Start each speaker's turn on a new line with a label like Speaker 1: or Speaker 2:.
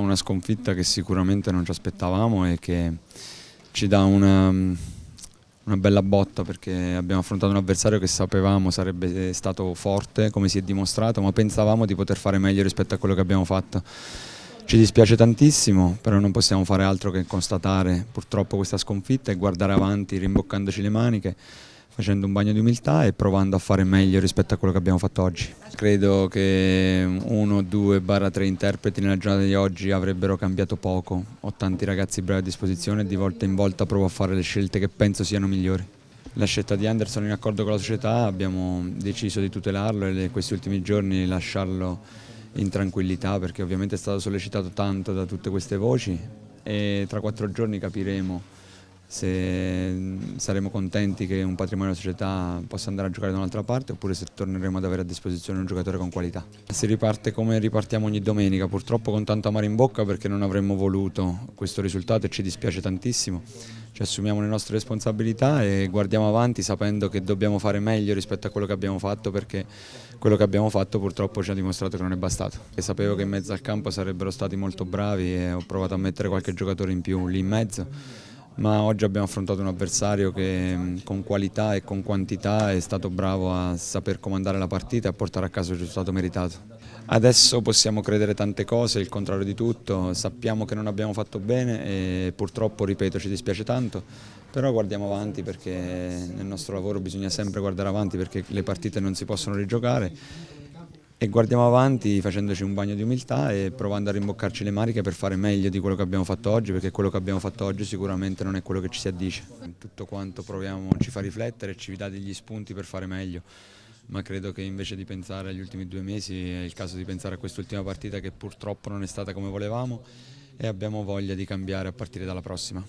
Speaker 1: Una sconfitta che sicuramente non ci aspettavamo e che ci dà una, una, bella botta perché abbiamo affrontato un avversario che sapevamo sarebbe stato forte come si è dimostrato ma pensavamo di poter fare meglio rispetto a quello che abbiamo fatto. Ci dispiace tantissimo però non possiamo fare altro che constatare purtroppo questa sconfitta e guardare avanti rimboccandoci le maniche facendo un bagno di umiltà e provando a fare meglio rispetto a quello che abbiamo fatto oggi. Credo che 1, 2, tre interpreti nella giornata di oggi avrebbero cambiato poco. Ho tanti ragazzi bravi a disposizione e di volta in volta provo a fare le scelte che penso siano migliori. La scelta di Anderson in accordo con la società abbiamo deciso di tutelarlo e questi ultimi giorni lasciarlo in tranquillità perché ovviamente è stato sollecitato tanto da tutte queste voci e tra quattro giorni capiremo se saremo contenti che un patrimonio della società possa andare a giocare da un'altra parte oppure se torneremo ad avere a disposizione un giocatore con qualità. Si riparte come ripartiamo ogni domenica, purtroppo con tanto amare in bocca perché non avremmo voluto questo risultato e ci dispiace tantissimo. Ci assumiamo le nostre responsabilità e guardiamo avanti sapendo che dobbiamo fare meglio rispetto a quello che abbiamo fatto perché quello che abbiamo fatto purtroppo ci ha dimostrato che non è bastato. E sapevo che in mezzo al campo sarebbero stati molto bravi e ho provato a mettere qualche giocatore in più lì in mezzo ma oggi abbiamo affrontato un avversario che mm, con qualità e con quantità è stato bravo a saper comandare la partita e a portare a casa il risultato meritato. Adesso possiamo credere tante cose, il contrario di tutto, sappiamo che non abbiamo fatto bene e purtroppo, ripeto, ci dispiace tanto, però guardiamo avanti perché nel nostro lavoro bisogna sempre guardare avanti perché le partite non si possono rigiocare e guardiamo avanti facendoci un bagno di umiltà e provando a rimboccarci le maniche per fare meglio di quello che abbiamo fatto oggi perché quello che abbiamo fatto oggi sicuramente non è quello che ci si addice. Tutto quanto proviamo ci fa riflettere e ci dà degli spunti per fare meglio ma credo che invece di pensare agli ultimi due mesi è il caso di pensare a quest'ultima partita che purtroppo non è stata come volevamo e abbiamo voglia di cambiare a partire dalla prossima.